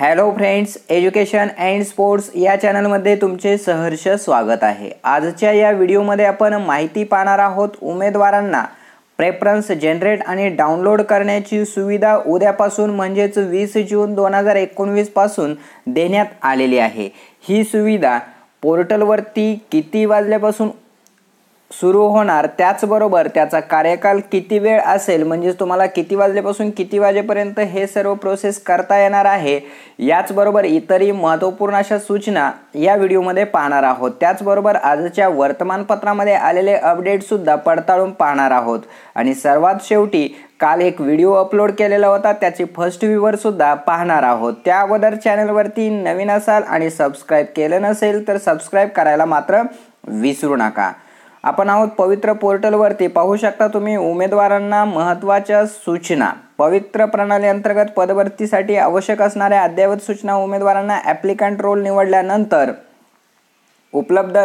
hello friends education and sports या चॅनलमध्ये तुमचे सहर्ष स्वागत आहे आजच्या या व्हिडिओमध्ये आपण माहिती पाहणार आहोत उमेदवारांना प्रेफरन्स जनरेट आणि डाउनलोड करण्याची सुविधा उद्यापासून म्हणजेच वीस जून दोन हजार एकोणवीसपासून देण्यात आलेली आहे ही सुविधा पोर्टलवरती किती वाजल्यापासून सुरू होणार त्याचबरोबर त्याचा कार्यकाल किती वेळ असेल म्हणजेच तुम्हाला किती वाजल्यापासून किती वाजेपर्यंत हे सर्व प्रोसेस करता येणार आहे याचबरोबर इतरही महत्त्वपूर्ण अशा सूचना या व्हिडिओमध्ये पाहणार आहोत त्याचबरोबर आजच्या वर्तमानपत्रामध्ये आलेले अपडेटसुद्धा पडताळून पाहणार आहोत आणि सर्वात शेवटी काल एक व्हिडिओ अपलोड केलेला होता त्याची फर्स्ट सुद्धा पाहणार आहोत त्या अगोदर चॅनलवरती नवीन असाल आणि सबस्क्राईब केलं नसेल तर सबस्क्राईब करायला मात्र विसरू नका आपण आहोत पवित्र पोर्टलवरती पाहू शकता तुम्ही उमेदवारांना महत्त्वाच्या सूचना पवित्र प्रणाली अंतर्गत पदभरतीसाठी आवश्यक असणाऱ्या अद्ययावत सूचना उमेदवारांना ॲप्लिकंट रोल निवडल्यानंतर उपलब्ध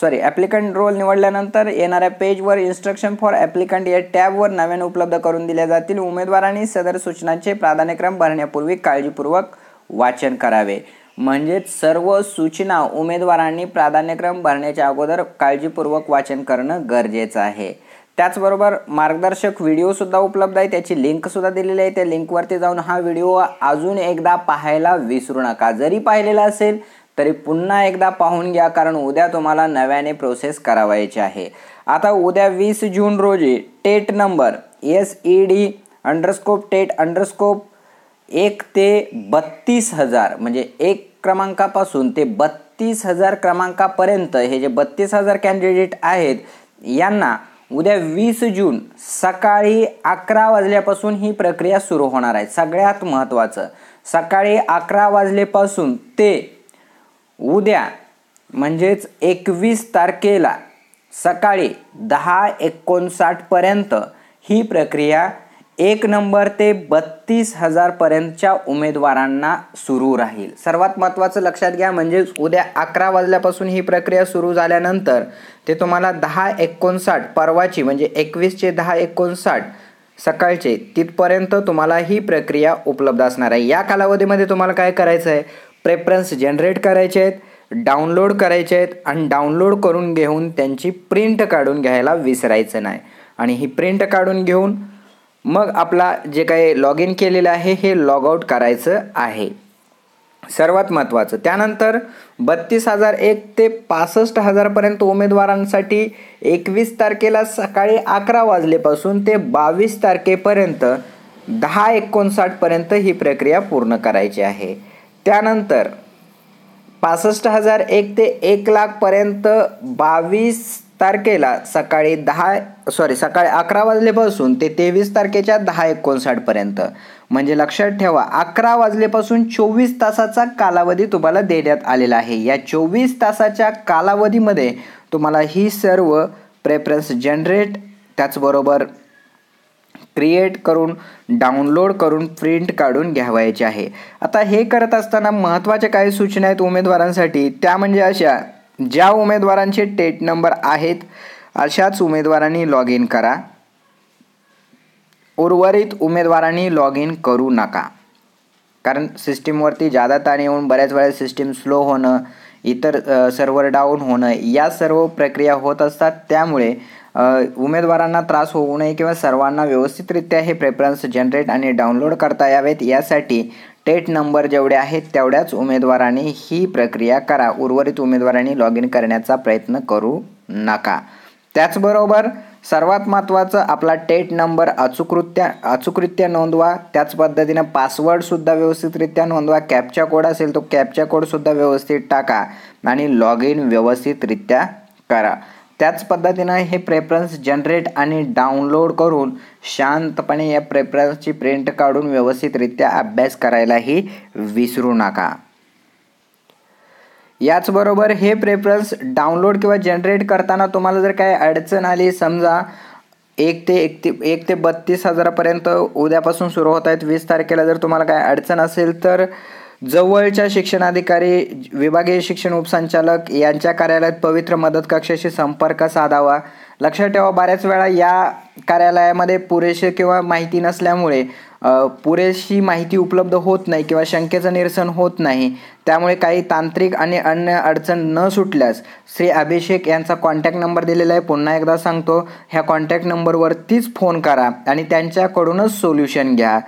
सॉरी ॲप्लिकंट रोल निवडल्यानंतर येणाऱ्या पेजवर इन्स्ट्रक्शन फॉर ॲप्लिकंट या टॅबवर नव्याने उपलब्ध करून दिल्या जातील उमेदवारांनी सदर सूचनांचे प्राधान्यक्रम भरण्यापूर्वी काळजीपूर्वक वाचन करावे म्हणजेच सर्व सूचना उमेदवारांनी प्राधान्यक्रम भरण्याच्या अगोदर काळजीपूर्वक वाचन करणं गरजेचं आहे त्याचबरोबर मार्गदर्शक व्हिडिओसुद्धा उपलब्ध आहे त्याची लिंकसुद्धा दिलेली आहे त्या लिंकवरती जाऊन हा व्हिडिओ अजून एकदा पाहायला विसरू नका जरी पाहिलेला असेल तरी पुन्हा एकदा पाहून घ्या कारण उद्या तुम्हाला नव्याने प्रोसेस करावायची आहे आता उद्या वीस जून रोजी TET number S E D underscore TET underscore एक ते बत्तीस हजार म्हणजे एक क्रमांकापासून ते बत्तीस हजार क्रमांकापर्यंत हे जे बत्तीस हजार कॅन्डिडेट आहेत यांना उद्या वीस जून सकाळी अकरा वाजल्यापासून ही प्रक्रिया सुरू होणार आहे सगळ्यात महत्त्वाचं सकाळी अकरा वाजलेपासून ते उद्या म्हणजेच एकवीस तारखेला सकाळी दहा एकोणसाठपर्यंत ही प्रक्रिया एक नंबर ते बत्तीस हजारपर्यंतच्या उमेदवारांना सुरू राहील सर्वात महत्त्वाचं लक्षात घ्या म्हणजेच उद्या अकरा वाजल्यापासून ही प्रक्रिया सुरू झाल्यानंतर ते तुम्हाला दहा एकोणसाठ परवाची म्हणजे एकवीसचे दहा एकोणसाठ सकाळचे तिथपर्यंत तुम्हाला ही प्रक्रिया उपलब्ध असणार आहे या कालावधीमध्ये तुम्हाला काय करायचं आहे प्रेफरन्स जनरेट करायचे आहेत डाउनलोड करायचे आहेत आणि डाउनलोड करून घेऊन त्यांची प्रिंट काढून घ्यायला विसरायचं नाही आणि ही प्रिंट काढून घेऊन मग आपला जे काही लॉग इन केलेलं आहे हे लॉग आऊट करायचं आहे सर्वात महत्त्वाचं त्यानंतर बत्तीस हजार एक ते पासष्ट हजारपर्यंत उमेदवारांसाठी एकवीस तारखेला सकाळी अकरा वाजलेपासून ते बावीस तारखेपर्यंत दहा एकोणसाठपर्यंत ही प्रक्रिया पूर्ण करायची आहे त्यानंतर पासष्ट हजार एक ते एक लाखपर्यंत बावीस तारखेला सकाळी दहा सॉरी सकाळी अकरा वाजलेपासून ते तेवीस तारखेच्या दहा एकोणसाठपर्यंत म्हणजे लक्षात ठेवा अकरा वाजलेपासून चोवीस तासाचा कालावधी तुम्हाला देण्यात आलेला आहे या चोवीस तासाच्या कालावधीमध्ये तुम्हाला ही सर्व प्रेफरन्स जनरेट त्याचबरोबर क्रिएट करून डाउनलोड करून प्रिंट काढून घ्यावायची आहे आता हे करत असताना महत्त्वाच्या काही सूचना आहेत उमेदवारांसाठी त्या म्हणजे अशा ज्या उमेदवारांचे टेट नंबर आहेत अशाच उमेदवारांनी लॉग इन करा उर्वरित उमेदवारांनी लॉग इन करू नका कारण सिस्टीमवरती जादा ताण येऊन बऱ्याच वेळेस सिस्टीम स्लो होणं इतर सर्व्हर डाऊन होणं या सर्व प्रक्रिया होत असतात त्यामुळे उमेदवारांना त्रास होऊ नये किंवा सर्वांना व्यवस्थितरित्या हे प्रेफरन्स जनरेट आणि डाउनलोड करता यावेत यासाठी टेट नंबर जेवढे आहेत तेवढ्याच उमेदवारांनी ही प्रक्रिया करा उर्वरित उमेदवारांनी लॉग इन करण्याचा प्रयत्न करू नका त्याचबरोबर सर्वात महत्त्वाचं आपला टेट नंबर अचूकृत्या अचूकृत्या नोंदवा त्याच पद्धतीनं पासवर्डसुद्धा व्यवस्थितरित्या नोंदवा कॅपचा कोड असेल तो कॅपचा कोडसुद्धा व्यवस्थित टाका आणि लॉग इन व्यवस्थितरित्या करा त्याच पद्धतीनं हे प्रेफरन्स जनरेट आणि डाउनलोड करून शांतपणे या प्रेफरन्सची प्रिंट काढून व्यवस्थितरित्या अभ्यास करायलाही विसरू नका याचबरोबर हे प्रेफरन्स डाउनलोड किंवा जनरेट करताना तुम्हाला जर काय अडचण आली समजा एक ते एक ते एक ते बत्तीस हजारापर्यंत उद्यापासून सुरू होत आहेत वीस तारखेला जर तुम्हाला काय अडचण असेल तर जवळच्या शिक्षणाधिकारी विभागीय शिक्षण उपसंचालक यांच्या कार्यालयात पवित्र मदत कक्षाशी संपर्क साधावा लक्षात ठेवा बऱ्याच वेळा या कार्यालयामध्ये पुरेसे किंवा माहिती नसल्यामुळे पुरेशी माहिती उपलब्ध होत नाही किंवा शंकेचं निरसन होत नाही त्यामुळे काही तांत्रिक आणि अन्य अडचण न सुटल्यास श्री अभिषेक यांचा कॉन्टॅक्ट नंबर दिलेला आहे पुन्हा एकदा सांगतो ह्या कॉन्टॅक्ट नंबरवरतीच फोन करा आणि त्यांच्याकडूनच सोल्युशन घ्या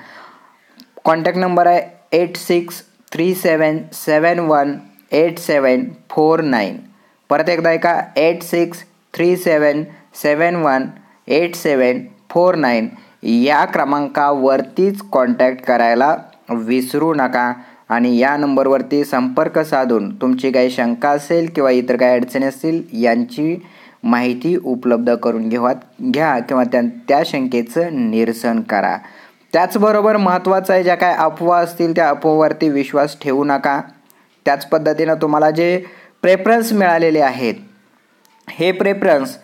कॉन्टॅक्ट नंबर आहे eight six three seven seven one eight seven four nine परत एकदा ऐका eight six three seven seven one eight seven four nine या क्रमांकावरतीच कॉन्टॅक्ट करायला विसरू नका आणि या नंबरवरती संपर्क साधून तुमची काही शंका असेल किंवा इतर काही अडचणी असतील यांची माहिती उपलब्ध करून घेवा घ्या किंवा त्या त्या शंकेचं निरसन करा त्याचबरोबर महत्त्वाचं आहे ज्या काय अफवा असतील त्या अफवावरती विश्वास ठेवू नका त्याच पद्धतीनं तुम्हाला जे प्रेफरन्स मिळालेले आहेत हे प्रेफरन्स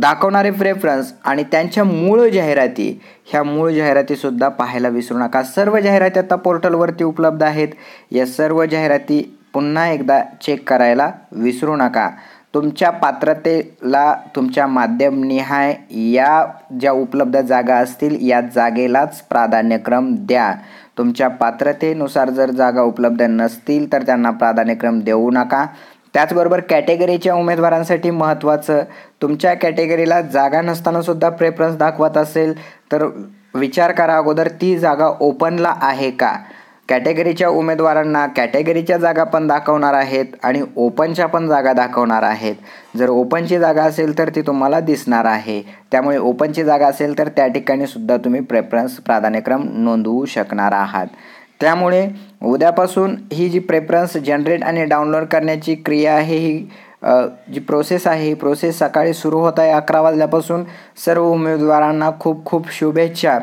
दाखवणारे प्रेफरन्स आणि त्यांच्या मूळ जाहिराती ह्या मूळ जाहिरातीसुद्धा पाहायला विसरू नका सर्व जाहिराती आता पोर्टलवरती उपलब्ध आहेत या सर्व जाहिराती पुन्हा एकदा चेक करायला विसरू नका तुमच्या पात्रतेला तुमच्या माध्यमनिहाय या ज्या उपलब्ध जागा असतील या जागेलाच प्राधान्यक्रम द्या तुमच्या पात्रतेनुसार जर जागा उपलब्ध नसतील तर त्यांना प्राधान्यक्रम देऊ नका त्याचबरोबर कॅटेगरीच्या उमेदवारांसाठी महत्त्वाचं तुमच्या कॅटेगरीला जागा नसतानासुद्धा प्रेफरन्स दाखवत असेल तर विचार करा अगोदर ती जागा ओपनला आहे का कॅटेगरीच्या उमेदवारांना कॅटेगरीच्या जागा पण दाखवणार आहेत आणि ओपनच्या पण जागा दाखवणार आहेत जर ओपनची जागा असेल तर ती तुम्हाला दिसणार आहे त्यामुळे ओपनची जागा असेल तर त्या ठिकाणी सुद्धा तुम्ही प्रेफरन्स प्राधान्यक्रम नोंदवू शकणार आहात त्यामुळे उद्यापासून ही जी प्रेफरन्स जनरेट आणि डाउनलोड करण्याची क्रिया आहे ही जी प्रोसेस आहे ही प्रोसेस सकाळी सुरू होत आहे अकरा वाजल्यापासून सर्व उमेदवारांना खूप खूप शुभेच्छा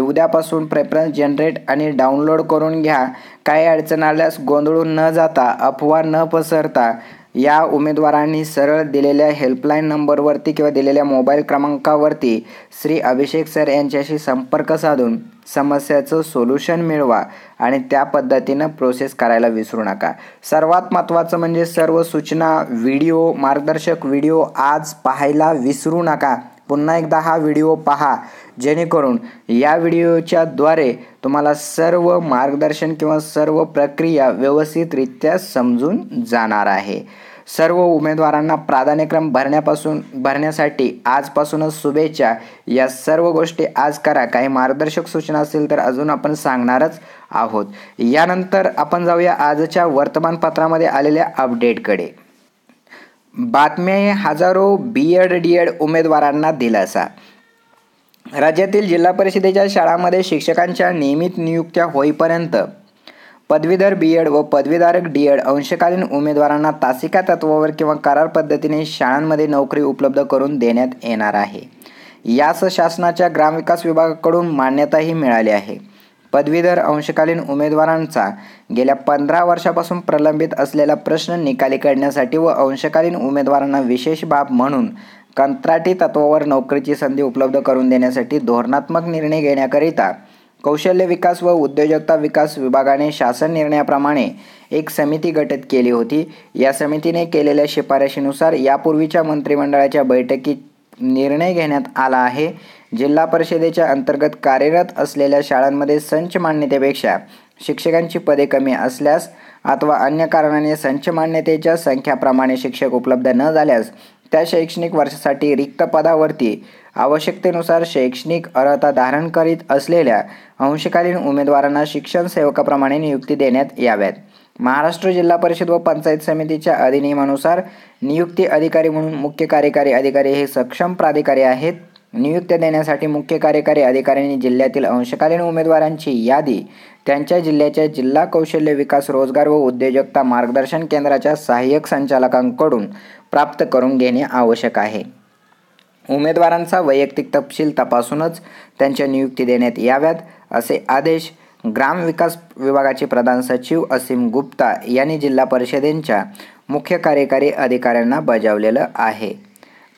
उद्यापासून प्रेफरन्स जनरेट आणि डाउनलोड करून घ्या काही अडचण आल्यास गोंधळून न जाता अफवा न पसरता या उमेदवारांनी सरळ दिलेल्या हेल्पलाईन नंबरवरती किंवा दिलेल्या मोबाईल क्रमांकावरती श्री अभिषेक सर यांच्याशी संपर्क साधून समस्याचं सोल्युशन मिळवा आणि त्या पद्धतीनं प्रोसेस करायला विसरू नका सर्वात महत्त्वाचं म्हणजे सर्व सूचना व्हिडिओ मार्गदर्शक व्हिडिओ आज पाहायला विसरू नका पुन्हा एकदा हा व्हिडिओ पहा जेणेकरून या व्हिडिओच्याद्वारे तुम्हाला सर्व मार्गदर्शन किंवा सर्व प्रक्रिया व्यवस्थितरित्या समजून जाणार आहे सर्व उमेदवारांना प्राधान्यक्रम भरण्यापासून भरण्यासाठी आजपासूनच शुभेच्छा या सर्व गोष्टी आज करा काही मार्गदर्शक सूचना असतील तर अजून आपण सांगणारच आहोत यानंतर आपण जाऊया आजच्या वर्तमानपत्रामध्ये आलेल्या अपडेटकडे बातम्या हजारो बी एड डी एड उमेदवारांना दिलासा राज्यातील जिल्हा परिषदेच्या शाळांमध्ये शिक्षकांच्या नियमित नियुक्त्या होईपर्यंत पदवीधर बी एड व पदवीधारक डी एड अंशकालीन उमेदवारांना तासिका तत्वावर किंवा करार पद्धतीने शाळांमध्ये नोकरी उपलब्ध करून देण्यात येणार आहे यास शासनाच्या ग्रामविकास विभागाकडून मान्यताही मिळाली आहे पदवीधर अंशकालीन उमेदवारांचा गेल्या पंधरा वर्षापासून प्रलंबित असलेला प्रश्न निकाली काढण्यासाठी व अंशकालीन उमेदवारांना विशेष बाब म्हणून कंत्राटी तत्वावर नोकरीची संधी उपलब्ध करून देण्यासाठी धोरणात्मक निर्णय घेण्याकरिता कौशल्य विकास व उद्योजकता विकास विभागाने शासन निर्णयाप्रमाणे एक समिती गठीत केली होती या समितीने केलेल्या शिफारशीनुसार यापूर्वीच्या मंत्रिमंडळाच्या बैठकीत निर्णय घेण्यात आला आहे जिल्हा परिषदेच्या अंतर्गत कार्यरत असलेल्या शाळांमध्ये संच मान्यतेपेक्षा शिक्षकांची पदे कमी असल्यास अथवा अन्य कारणाने संच मान्यतेच्या संख्याप्रमाणे शिक्षक उपलब्ध न झाल्यास त्या शैक्षणिक वर्षासाठी रिक्त पदावरती आवश्यकतेनुसार शैक्षणिक अर्हता धारण करीत असलेल्या अंशकालीन उमेदवारांना शिक्षण सेवकाप्रमाणे नियुक्ती देण्यात याव्यात महाराष्ट्र जिल्हा परिषद व पंचायत समितीच्या अधिनियमानुसार नियुक्ती अधिकारी म्हणून मुख्य कार्यकारी अधिकारी हे सक्षम प्राधिकारी आहेत नियुक्त्या देण्यासाठी मुख्य कार्यकारी अधिकाऱ्यांनी जिल्ह्यातील अंशकालीन उमेदवारांची यादी त्यांच्या जिल्ह्याच्या जिल्हा कौशल्य विकास रोजगार व उद्योजकता मार्गदर्शन केंद्राच्या सहाय्यक संचालकांकडून प्राप्त करून घेणे आवश्यक आहे उमेदवारांचा वैयक्तिक तपशील तपासूनच त्यांच्या नियुक्ती देण्यात याव्यात असे आदेश ग्राम विकास विभागाचे प्रधान सचिव असीम गुप्ता यांनी जिल्हा परिषदेंच्या मुख्य कार्यकारी अधिकाऱ्यांना बजावलेलं आहे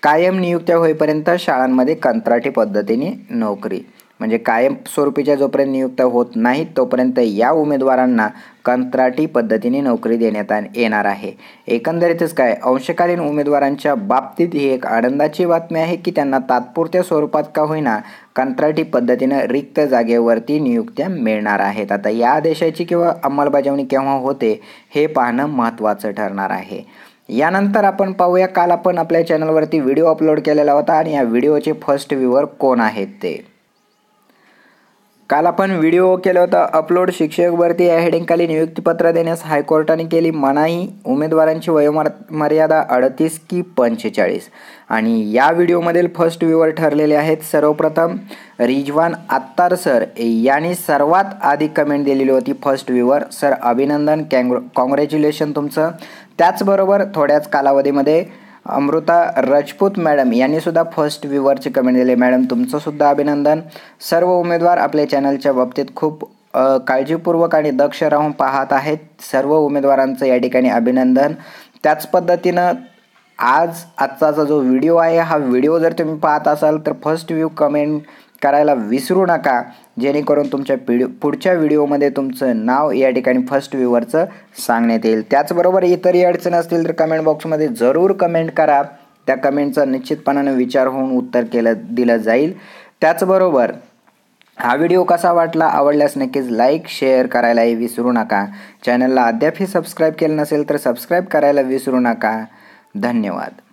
कायम नियुक्त्या होईपर्यंत शाळांमध्ये कंत्राटी पद्धतीने नोकरी म्हणजे कायम स्वरूपीच्या जोपर्यंत नियुक्त होत नाहीत तोपर्यंत या उमेदवारांना कंत्राटी पद्धतीने नोकरी देण्यात येणार आहे एकंदरीतच काय अंशकालीन उमेदवारांच्या बाबतीत ही एक आनंदाची बातमी आहे की त्यांना तात्पुरत्या स्वरूपात का होईना कंत्राटी पद्धतीनं रिक्त जागेवरती नियुक्त्या मिळणार आहेत आता या आदेशाची किंवा अंमलबजावणी केव्हा होते हे पाहणं महत्त्वाचं ठरणार आहे यानंतर आपण पाहूया काल आपण आपल्या चॅनलवरती व्हिडिओ अपलोड केलेला होता आणि या व्हिडिओचे फर्स्ट व्ह्यूवर कोण आहेत ते काल आपण व्हिडिओ केला होता अपलोड शिक्षक भरती या हेडिंगखाली नियुक्तीपत्र देण्यास हायकोर्टाने केली मनाई उमेदवारांची वयोमर मर्यादा अडतीस की पंचेचाळीस आणि या व्हिडिओमधील फर्स्ट व्ह्यूवर ठरलेले आहेत सर्वप्रथम रिजवान आत्तार सर यांनी सर्वात आधी कमेंट दिलेली होती फर्स्ट व्ह्यूवर सर अभिनंदन कॅंग्र कॉंग्रॅच्युलेशन तुमचं त्याचबरोबर थोड्याच कालावधीमध्ये अमृता राजपूत मॅडम यांनीसुद्धा फर्स्ट व्ह्यूवरची कमेंट दिले मॅडम तुमचंसुद्धा अभिनंदन सर्व उमेदवार आपल्या चॅनलच्या बाबतीत खूप काळजीपूर्वक आणि दक्ष राहून पाहत आहेत सर्व उमेदवारांचं या ठिकाणी अभिनंदन त्याच पद्धतीनं आज आजचा जो व्हिडिओ आहे हा व्हिडिओ जर तुम्ही पाहत असाल तर फर्स्ट व्ह्यू कमेंट करायला विसरू नका जेणेकरून तुमच्या पिढी पुढच्या व्हिडिओमध्ये तुमचं नाव या ठिकाणी फर्स्ट व्ह्यूवरचं सांगण्यात येईल त्याचबरोबर इतरही अडचण असतील तर कमेंट बॉक्समध्ये जरूर कमेंट करा त्या कमेंटचा निश्चितपणानं विचार होऊन उत्तर केलं दिलं जाईल त्याचबरोबर हा व्हिडिओ कसा वाटला आवडल्यास नक्कीच लाईक शेअर करायलाही विसरू नका चॅनलला अद्यापही सबस्क्राईब केलं नसेल तर सबस्क्राईब करायला विसरू नका धन्यवाद